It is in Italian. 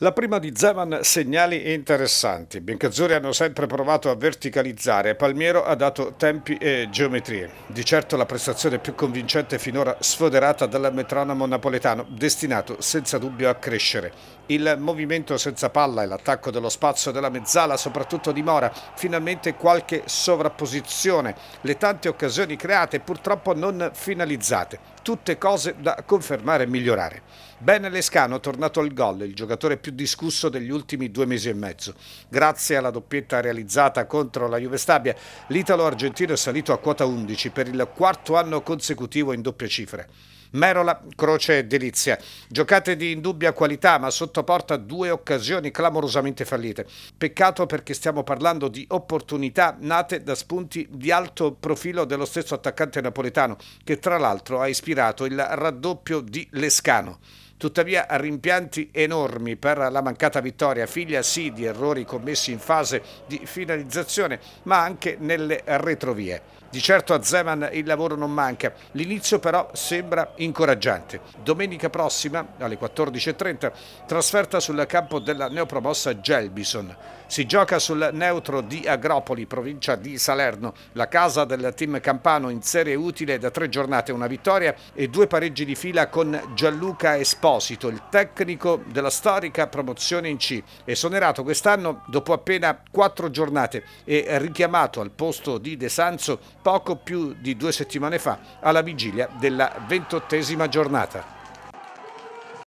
La prima di Zeman segnali interessanti. Biancazzurri hanno sempre provato a verticalizzare Palmiero ha dato tempi e geometrie. Di certo la prestazione più convincente finora sfoderata dal metronomo napoletano, destinato senza dubbio a crescere. Il movimento senza palla e l'attacco dello spazio della mezzala, soprattutto di Mora, finalmente qualche sovrapposizione. Le tante occasioni create purtroppo non finalizzate. Tutte cose da confermare e migliorare. Bene Lescano, tornato al gol, il giocatore più più discusso degli ultimi due mesi e mezzo. Grazie alla doppietta realizzata contro la Juve Stabia, l'italo-argentino è salito a quota 11 per il quarto anno consecutivo in doppie cifre. Merola, Croce e Delizia. Giocate di indubbia qualità, ma sotto porta due occasioni clamorosamente fallite. Peccato perché stiamo parlando di opportunità nate da spunti di alto profilo dello stesso attaccante napoletano, che tra l'altro ha ispirato il raddoppio di Lescano. Tuttavia ha rimpianti enormi per la mancata vittoria, figlia sì di errori commessi in fase di finalizzazione, ma anche nelle retrovie. Di certo a Zeman il lavoro non manca, l'inizio però sembra incoraggiante. Domenica prossima, alle 14.30, trasferta sul campo della neopromossa Gelbison. Si gioca sul neutro di Agropoli, provincia di Salerno, la casa del team campano in serie utile da tre giornate, una vittoria e due pareggi di fila con Gianluca Esposito Esposito, il tecnico della storica promozione in C, esonerato quest'anno dopo appena quattro giornate e richiamato al posto di De Sanso poco più di due settimane fa alla vigilia della ventottesima giornata.